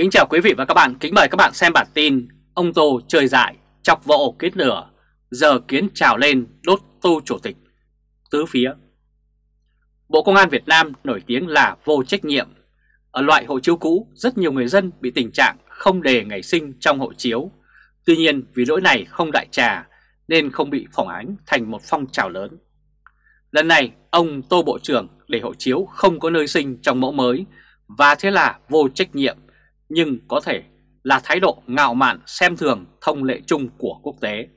Kính chào quý vị và các bạn, kính mời các bạn xem bản tin Ông Tô chơi dại, chọc vỗ ổ kiến lửa, giờ kiến trào lên đốt tô chủ tịch, tứ phía Bộ Công an Việt Nam nổi tiếng là vô trách nhiệm Ở loại hộ chiếu cũ, rất nhiều người dân bị tình trạng không đề ngày sinh trong hộ chiếu Tuy nhiên vì lỗi này không đại trà nên không bị phỏng ánh thành một phong trào lớn Lần này ông Tô Bộ trưởng để hộ chiếu không có nơi sinh trong mẫu mới và thế là vô trách nhiệm nhưng có thể là thái độ ngạo mạn xem thường thông lệ chung của quốc tế.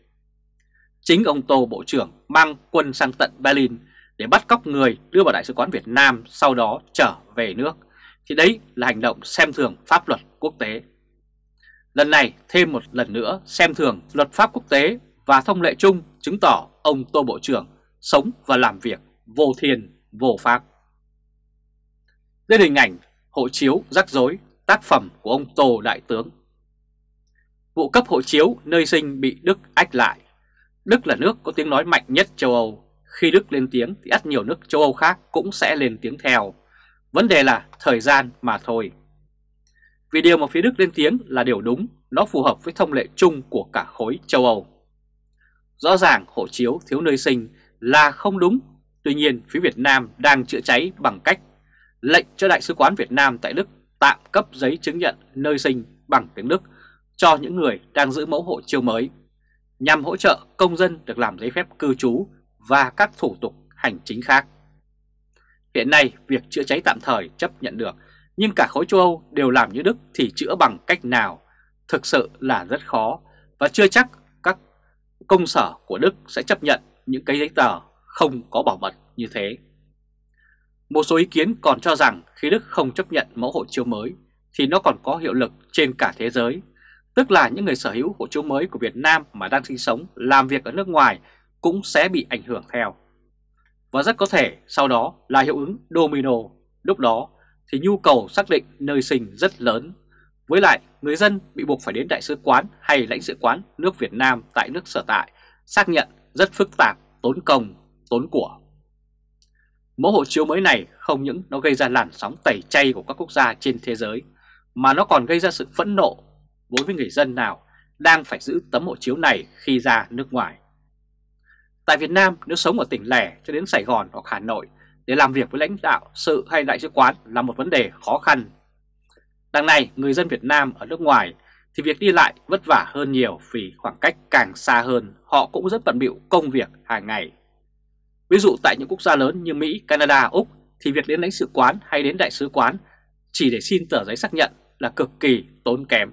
Chính ông Tô Bộ trưởng mang quân sang tận Berlin để bắt cóc người đưa vào Đại sứ quán Việt Nam sau đó trở về nước thì đấy là hành động xem thường pháp luật quốc tế. Lần này thêm một lần nữa xem thường luật pháp quốc tế và thông lệ chung chứng tỏ ông Tô Bộ trưởng sống và làm việc vô thiền vô pháp. Đây là hình ảnh hộ chiếu rắc rối tác phẩm của ông Tô Đại Tướng. Vụ cấp hộ chiếu nơi sinh bị Đức ách lại. Đức là nước có tiếng nói mạnh nhất châu Âu. Khi Đức lên tiếng thì ắt nhiều nước châu Âu khác cũng sẽ lên tiếng theo. Vấn đề là thời gian mà thôi. Vì điều mà phía Đức lên tiếng là điều đúng, nó phù hợp với thông lệ chung của cả khối châu Âu. Rõ ràng hộ chiếu thiếu nơi sinh là không đúng, tuy nhiên phía Việt Nam đang chữa cháy bằng cách lệnh cho Đại sứ quán Việt Nam tại Đức tạm cấp giấy chứng nhận nơi sinh bằng tiếng Đức cho những người đang giữ mẫu hộ chiếu mới nhằm hỗ trợ công dân được làm giấy phép cư trú và các thủ tục hành chính khác. Hiện nay, việc chữa cháy tạm thời chấp nhận được, nhưng cả khối châu Âu đều làm như Đức thì chữa bằng cách nào thực sự là rất khó và chưa chắc các công sở của Đức sẽ chấp nhận những cái giấy tờ không có bảo mật như thế. Một số ý kiến còn cho rằng khi Đức không chấp nhận mẫu hộ chiếu mới thì nó còn có hiệu lực trên cả thế giới, tức là những người sở hữu hộ chiếu mới của Việt Nam mà đang sinh sống, làm việc ở nước ngoài cũng sẽ bị ảnh hưởng theo. Và rất có thể sau đó là hiệu ứng domino, lúc đó thì nhu cầu xác định nơi sinh rất lớn. Với lại, người dân bị buộc phải đến đại sứ quán hay lãnh sự quán nước Việt Nam tại nước sở tại xác nhận rất phức tạp, tốn công, tốn của. Mẫu hộ chiếu mới này không những nó gây ra làn sóng tẩy chay của các quốc gia trên thế giới, mà nó còn gây ra sự phẫn nộ đối với người dân nào đang phải giữ tấm hộ chiếu này khi ra nước ngoài. Tại Việt Nam, nếu sống ở tỉnh lẻ cho đến Sài Gòn hoặc Hà Nội để làm việc với lãnh đạo, sự hay đại sứ quán là một vấn đề khó khăn. Đằng này, người dân Việt Nam ở nước ngoài thì việc đi lại vất vả hơn nhiều vì khoảng cách càng xa hơn họ cũng rất bận bịu công việc hàng ngày. Ví dụ tại những quốc gia lớn như Mỹ, Canada, Úc thì việc đến lãnh sự quán hay đến đại sứ quán chỉ để xin tờ giấy xác nhận là cực kỳ tốn kém.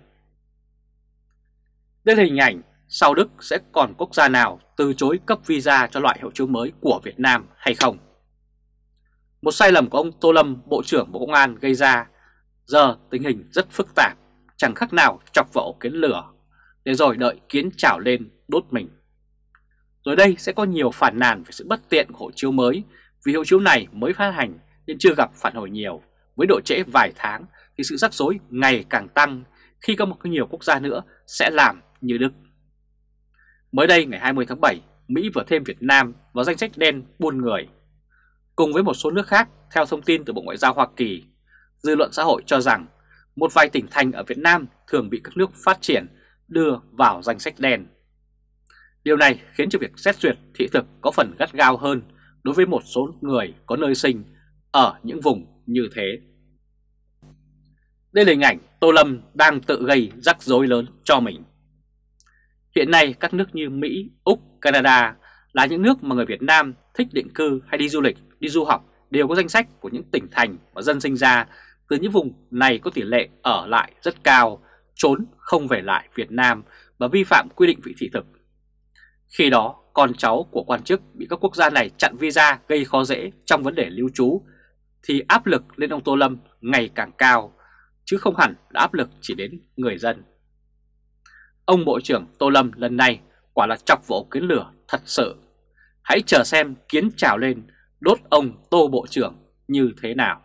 Đây là hình ảnh sau Đức sẽ còn quốc gia nào từ chối cấp visa cho loại hộ chiếu mới của Việt Nam hay không? Một sai lầm của ông Tô Lâm, Bộ trưởng Bộ Công an gây ra giờ tình hình rất phức tạp, chẳng khác nào chọc vỗ kiến lửa, để rồi đợi kiến trào lên đốt mình. Rồi đây sẽ có nhiều phản nàn về sự bất tiện của hộ chiếu mới vì hộ chiếu này mới phát hành nên chưa gặp phản hồi nhiều. Với độ trễ vài tháng thì sự rắc rối ngày càng tăng khi có một nhiều quốc gia nữa sẽ làm như Đức. Mới đây ngày 20 tháng 7, Mỹ vừa thêm Việt Nam vào danh sách đen buôn người. Cùng với một số nước khác, theo thông tin từ Bộ Ngoại giao Hoa Kỳ, dư luận xã hội cho rằng một vài tỉnh thành ở Việt Nam thường bị các nước phát triển đưa vào danh sách đen. Điều này khiến cho việc xét duyệt thị thực có phần gắt gao hơn đối với một số người có nơi sinh ở những vùng như thế. Đây là hình ảnh Tô Lâm đang tự gây rắc rối lớn cho mình. Hiện nay các nước như Mỹ, Úc, Canada là những nước mà người Việt Nam thích định cư hay đi du lịch, đi du học đều có danh sách của những tỉnh thành mà dân sinh ra từ những vùng này có tỷ lệ ở lại rất cao, trốn không về lại Việt Nam và vi phạm quy định vị thị thực khi đó, con cháu của quan chức bị các quốc gia này chặn visa gây khó dễ trong vấn đề lưu trú, thì áp lực lên ông Tô Lâm ngày càng cao, chứ không hẳn là áp lực chỉ đến người dân. Ông Bộ trưởng Tô Lâm lần này quả là chọc vỗ kiến lửa thật sự. Hãy chờ xem kiến trào lên đốt ông Tô Bộ trưởng như thế nào.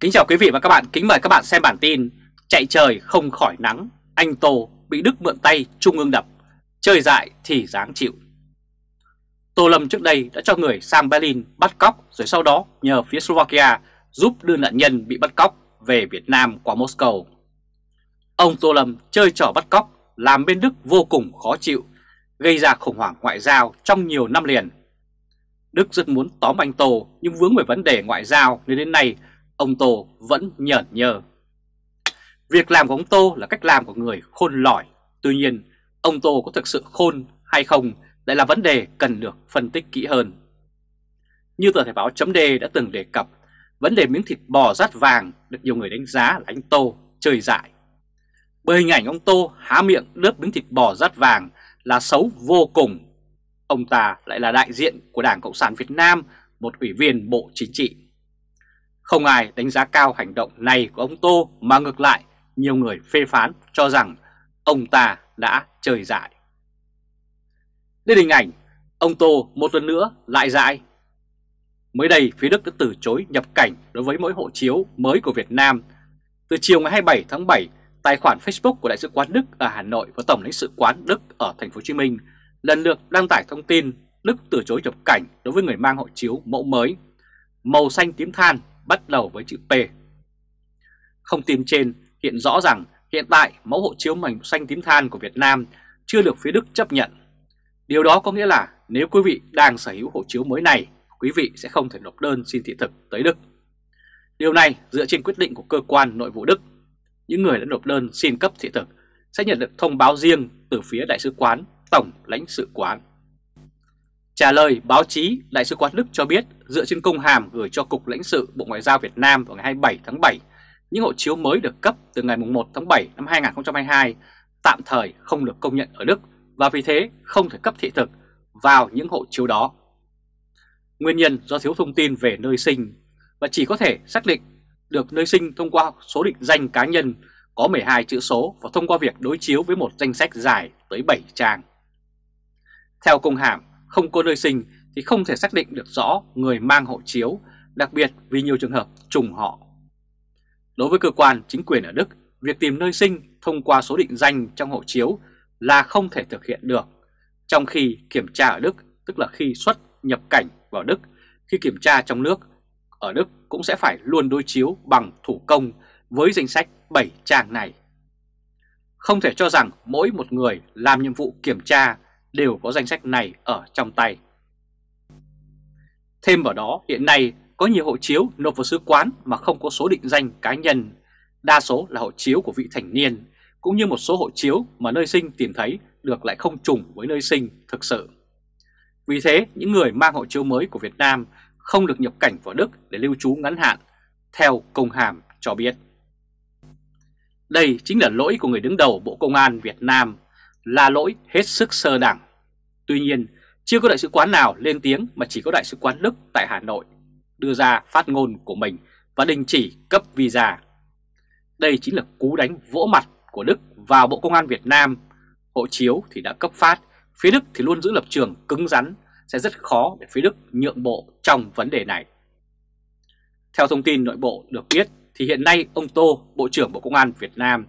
Kính chào quý vị và các bạn, kính mời các bạn xem bản tin Chạy trời không khỏi nắng, anh Tô bị Đức mượn tay Trung ương đập chơi dại thì dáng chịu. Tô Lâm trước đây đã cho người sang Berlin bắt cóc rồi sau đó nhờ phía Slovakia giúp đưa nạn nhân bị bắt cóc về Việt Nam qua Moscow. Ông Tô Lâm chơi trò bắt cóc làm bên Đức vô cùng khó chịu, gây ra khủng hoảng ngoại giao trong nhiều năm liền. Đức rất muốn tóm anh Tô nhưng vướng về vấn đề ngoại giao nên đến nay ông Tô vẫn nhởn nhơ. Việc làm của ông Tô là cách làm của người khôn lỏi, tuy nhiên ông Tô có thực sự khôn hay không lại là vấn đề cần được phân tích kỹ hơn. Như tờ Thể báo chấm D đã từng đề cập, vấn đề miếng thịt bò rát vàng được nhiều người đánh giá là anh Tô chơi dại. Bởi hình ảnh ông Tô há miệng đớp miếng thịt bò rát vàng là xấu vô cùng. Ông ta lại là đại diện của Đảng Cộng sản Việt Nam, một ủy viên Bộ Chính trị. Không ai đánh giá cao hành động này của ông Tô mà ngược lại nhiều người phê phán cho rằng ông ta đã trời giải. Đến hình ảnh, ông Tô một lần nữa lại giải. Mới đây, phía Đức đã từ chối nhập cảnh đối với mỗi hộ chiếu mới của Việt Nam. Từ chiều ngày 27 tháng 7, tài khoản Facebook của Đại sứ quán Đức ở Hà Nội và Tổng lãnh sự quán Đức ở Thành phố Hồ Chí Minh lần lượt đăng tải thông tin Đức từ chối nhập cảnh đối với người mang hộ chiếu mẫu mới. Màu xanh tím than bắt đầu với chữ P. Không tin trên hiện rõ rằng Hiện tại, mẫu hộ chiếu mảnh xanh tím than của Việt Nam chưa được phía Đức chấp nhận. Điều đó có nghĩa là nếu quý vị đang sở hữu hộ chiếu mới này, quý vị sẽ không thể nộp đơn xin thị thực tới Đức. Điều này dựa trên quyết định của cơ quan nội vụ Đức. Những người đã nộp đơn xin cấp thị thực sẽ nhận được thông báo riêng từ phía Đại sứ quán, Tổng lãnh sự quán. Trả lời báo chí, Đại sứ quán Đức cho biết dựa trên công hàm gửi cho Cục lãnh sự Bộ Ngoại giao Việt Nam vào ngày 27 tháng 7 những hộ chiếu mới được cấp từ ngày 1 tháng 7 năm 2022 tạm thời không được công nhận ở Đức và vì thế không thể cấp thị thực vào những hộ chiếu đó. Nguyên nhân do thiếu thông tin về nơi sinh và chỉ có thể xác định được nơi sinh thông qua số định danh cá nhân có 12 chữ số và thông qua việc đối chiếu với một danh sách dài tới 7 trang. Theo công hàm, không có nơi sinh thì không thể xác định được rõ người mang hộ chiếu, đặc biệt vì nhiều trường hợp trùng họ Đối với cơ quan chính quyền ở Đức, việc tìm nơi sinh thông qua số định danh trong hộ chiếu là không thể thực hiện được. Trong khi kiểm tra ở Đức, tức là khi xuất nhập cảnh vào Đức, khi kiểm tra trong nước, ở Đức cũng sẽ phải luôn đối chiếu bằng thủ công với danh sách 7 trang này. Không thể cho rằng mỗi một người làm nhiệm vụ kiểm tra đều có danh sách này ở trong tay. Thêm vào đó, hiện nay có nhiều hộ chiếu nộp vào sứ quán mà không có số định danh cá nhân, đa số là hộ chiếu của vị thành niên, cũng như một số hộ chiếu mà nơi sinh tìm thấy được lại không trùng với nơi sinh thực sự. Vì thế, những người mang hộ chiếu mới của Việt Nam không được nhập cảnh vào Đức để lưu trú ngắn hạn, theo công hàm cho biết. Đây chính là lỗi của người đứng đầu Bộ Công an Việt Nam, là lỗi hết sức sơ đẳng. Tuy nhiên, chưa có đại sứ quán nào lên tiếng mà chỉ có đại sứ quán Đức tại Hà Nội đưa ra phát ngôn của mình và đình chỉ cấp visa. Đây chính là cú đánh vỗ mặt của Đức vào Bộ Công an Việt Nam. Hộ chiếu thì đã cấp phát, phía Đức thì luôn giữ lập trường cứng rắn, sẽ rất khó để phía Đức nhượng bộ trong vấn đề này. Theo thông tin nội bộ được biết thì hiện nay ông Tô, Bộ trưởng Bộ Công an Việt Nam,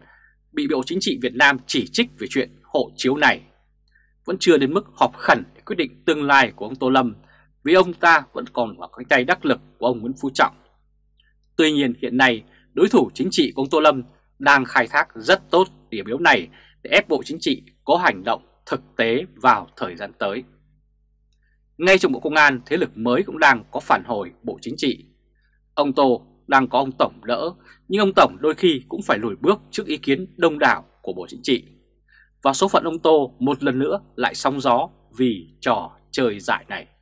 bị Bộ Chính trị Việt Nam chỉ trích về chuyện hộ chiếu này. Vẫn chưa đến mức họp khẩn để quyết định tương lai của ông Tô Lâm vì ông ta vẫn còn là cánh tay đắc lực của ông Nguyễn Phú Trọng. Tuy nhiên hiện nay, đối thủ chính trị của ông Tô Lâm đang khai thác rất tốt điểm yếu này để ép Bộ Chính trị có hành động thực tế vào thời gian tới. Ngay trong Bộ Công an, thế lực mới cũng đang có phản hồi Bộ Chính trị. Ông Tô đang có ông Tổng đỡ, nhưng ông Tổng đôi khi cũng phải lùi bước trước ý kiến đông đảo của Bộ Chính trị. Và số phận ông Tô một lần nữa lại sóng gió vì trò chơi giải này.